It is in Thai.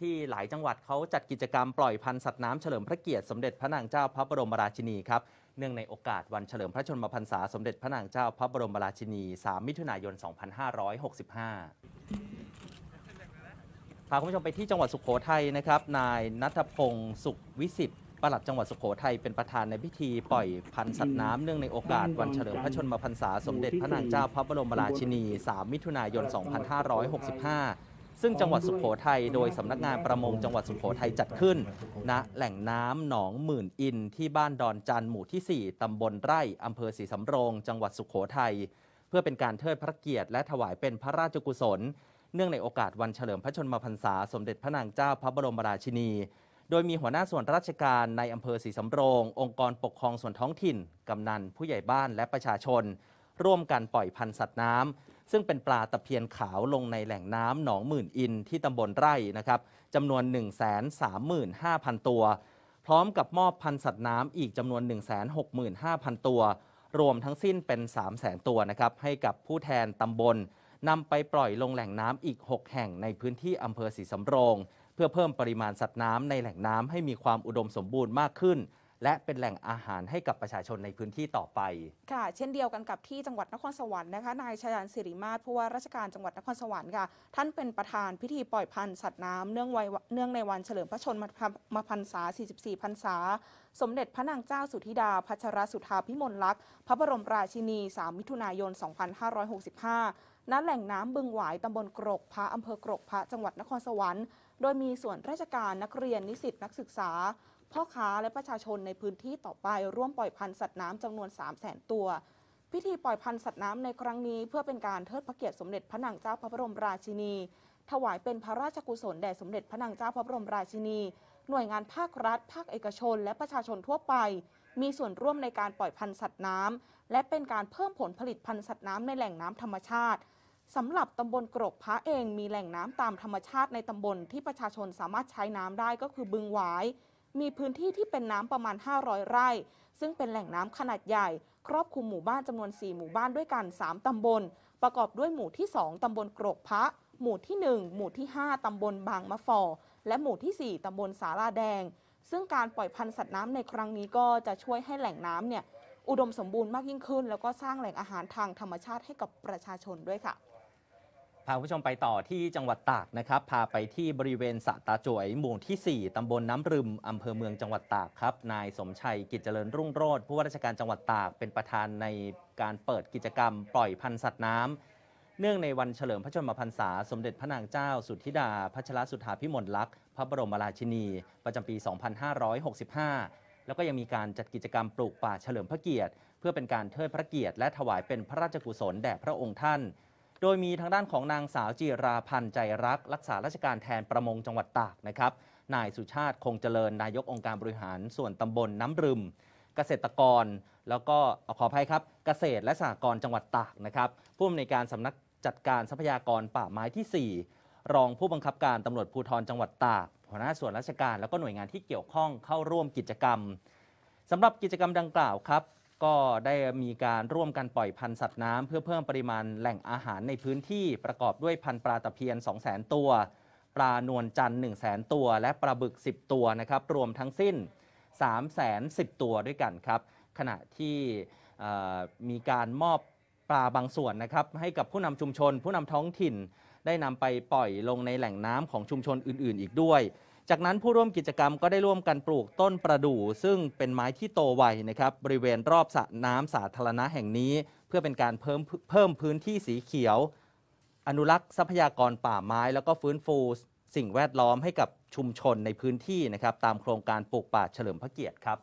ที่หลายจังหวัดเขาจัดกิจกรรมปล่อยพันธุ์สัตว์น้ำเฉลิมพระเกียรติสมเด็จพระนางเจ้าพระบรมราชินีครับ เนื่องในโอกาสวันเฉลิมพระชนมพรรษาสมเด็จพระนางเจ้าพระบรมราชินี 3 มิถุนายน 2565 พาคุณผู้ชมไปที่จังหวัดสุขโขทัยนะครับนายนัทพงศ์สุขวิสิทธิ์ปลัดจังหวัดสุขโขทัยเป็นประธานในพิธีปล่อยพันธุ์สัตว์น้ำเนื่องในโอกาสวันเฉลิมพระชนมพรรษา สมเด็จพระนางเจ้าพระบรมราชินี 3 มิถุนายน 2565ซึ่งจังหวัดสุโขทัยโดยสำนักงานประมงจังหวัดสุโขทัยจัดขึ้นณนะแหล่งน้ำหนองหมื่นอินที่บ้านดอนจันหมู่ที่ 4 ตำบลไร่อำเภอศรีสำโรงจังหวัดสุโขทัยเพื่อเป็นการเทิดพระเกียรติและถวายเป็นพระราชกุศล เนื่องในโอกาสวันเฉลิมพระชนมพรรษาสมเด็จพระนางเจ้าพระบรมราชินี โดยมีหัวหน้าส่วนราชการในอำเภอศรีสำโรงองค์กรปกครองส่วนท้องถิ่นกำนันผู้ใหญ่บ้านและประชาชน ร่วมกันปล่อยพันธุ์สัตว์น้ำซึ่งเป็นปลาตะเพียนขาวลงในแหล่งน้ำหนองหมื่นอินที่ตำบลไร่นะครับจำนวน 135,000 ตัวพร้อมกับมอบพันธุ์สัตว์น้ำอีกจำนวน 165,000 ตัว รวมทั้งสิ้นเป็น 300,000 ตัวนะครับ ให้กับผู้แทนตำบลนำไปปล่อยลงแหล่งน้ำอีก 6 แห่งในพื้นที่อำเภอศรีสำโรง เพื่อเพิ่มปริมาณสัตว์น้ำในแหล่งน้ำให้มีความอุดมสมบูรณ์มากขึ้นและเป็นแหล่งอาหารให้กับประชาชนในพื้นที่ต่อไป ค่ะ เช่นเดียวกันกับที่จังหวัดนครสวรรค์นะคะ นายชยันสิริมาศผู้ว่าราชการจังหวัดนครสวรรค์ค่ะ ท่านเป็นประธานพิธีปล่อยพันธุ์สัตว์น้ำเนื่องไวเนื่องในวันเฉลิมพระชนมพรรษา 44พรรษา สมเด็จพระนางเจ้าสุธิดา พัชรสุธาพิมลลักษณ์ พระบรมราชินี 3 มิถุนายน 2565 ณ แหล่งน้ำบึงหวายตำบลกรก พระอำเภอกรกพระ จังหวัดนครสวรรค์ โดยมีส่วนราชการ นักเรียน นิสิต นักศึกษาพ่อค้าและประชาชนในพื้นที่ต่อไป ร่วมปล่อยพันธุ์สัตว์น้ำจำนวน3 0 0 0 0 0 ตัว พิธีปล่อยพันธุ์สัตว์น้ำในครั้งนี้ เพื่อเป็นการเทิดพระเกียรติสมเด็จพระนางเจ้าพระบรมราชินี ถวายเป็นพระราชกุศลแด่สมเด็จพระนางเจ้าพระบรมราชินี หน่วยงานภาครัฐ ภาคเอกชน และประชาชนทั่วไป มีส่วนร่วมในการปล่อยพันธุ์สัตว์น้ำและเป็นการเพิ่มผลผลิตพันธุ์สัตว์น้ำในแหล่งน้ำธรรมชาติสำหรับตำบลกรกพระเองมีแหล่งน้ำตามธรรมชาติในตำบลที่ประชาชนสามารถใช้น้ำได้ก็คือบึงหวายมีพื้นที่ที่เป็นน้ำประมาณ 500 ไร่ ซึ่งเป็นแหล่งน้ำขนาดใหญ่ ครอบคลุมหมู่บ้านจำนวน 4 หมู่บ้านด้วยกัน 3ตำบล ประกอบด้วยหมู่ที่ 2ตำบลกรกพระ หมู่ที่ 1 หมู่ที่ 5ตำบลบางมะฟอและหมู่ที่ 4ตำบลสาลาแดง ซึ่งการปล่อยพันธุ์สัตว์น้ำในครั้งนี้ก็จะช่วยให้แหล่งน้ำเนี่ยอุดมสมบูรณ์มากยิ่งขึ้น แล้วก็สร้างแหล่งอาหารทางธรรมชาติให้กับประชาชนด้วยค่ะพาผู้ชมไปต่อที่จังหวัดตากนะครับพาไปที่บริเวณสะตาจวยหมู่ที่ 4 ตำบลน้ำรึมอำเภอเมืองจังหวัดตากครับ นายสมชัยกิจเจริญรุ่งโรธผู้ว่าราชการจังหวัดตาก เป็นประธานในการเปิดกิจกรรมปล่อยพันธุ์สัตว์น้ำเนื่องในวันเฉลิมพระชนมพรรษา สมเด็จพระนางเจ้าสุธิดาพัชรสุธาพิมลลักษณ์ พระบรมราชินี ประจำปี 2565 แล้วก็ยังมีการจัดกิจกรรมปลูกป่าเฉลิมพระเกียรติ เพื่อเป็นการเทิดพระเกียรติ และถวายเป็นพระราชกุศลแด่พระองค์ท่านโดยมีทางด้านของนางสาวจีราพันธ์ใจรักรักษาราชการแทนประมงจังหวัดตากนะครับ นายสุชาติคงเจริญนายกองค์การบริหารส่วนตำบลน้ำรึมเกษตรกรแล้วก็ขออภัยครับ เกษตรและสหกรณ์จังหวัดตากนะครับผู้อำนวยการสำนักจัดการทรัพยากรป่าไม้ที่ 4 รองผู้บังคับการตำรวจภูธรจังหวัดตากหัวหน้าส่วนราชการแล้วก็หน่วยงานที่เกี่ยวข้องเข้าร่วมกิจกรรมสำหรับกิจกรรมดังกล่าวครับก็ได้มีการร่วมกันปล่อยพันธุ์สัตว์น้ำเพื่อเพิ่มปริมาณแหล่งอาหารในพื้นที่ ประกอบด้วยพันธุ์ปลาตะเพียน 200,000 ตัวปลานวลจันทร์ 100,000 ตัว และปลาบึก 10 ตัวนะครับรวมทั้งสิ้น 310 ตัวด้วยกันครับ ขณะที่มีการมอบปลาบางส่วนนะครับ ให้กับผู้นำชุมชนผู้นำท้องถิ่นได้นำไปปล่อยลงในแหล่งน้ำของชุมชนอื่นๆอีกด้วยจากนั้นผู้ร่วมกิจกรรมก็ได้ร่วมกันปลูกต้นประดู่ซึ่งเป็นไม้ที่โตไวนะครับ บริเวณรอบสระน้ำสาธารณะแห่งนี้ เพื่อเป็นการเพิ่มเพิ่มพื้นที่สีเขียว อนุรักษ์ทรัพยากรป่าไม้ แล้วก็ฟื้นฟูสิ่งแวดล้อมให้กับชุมชนในพื้นที่นะครับ ตามโครงการปลูกป่าเฉลิมพระเกียรติครับ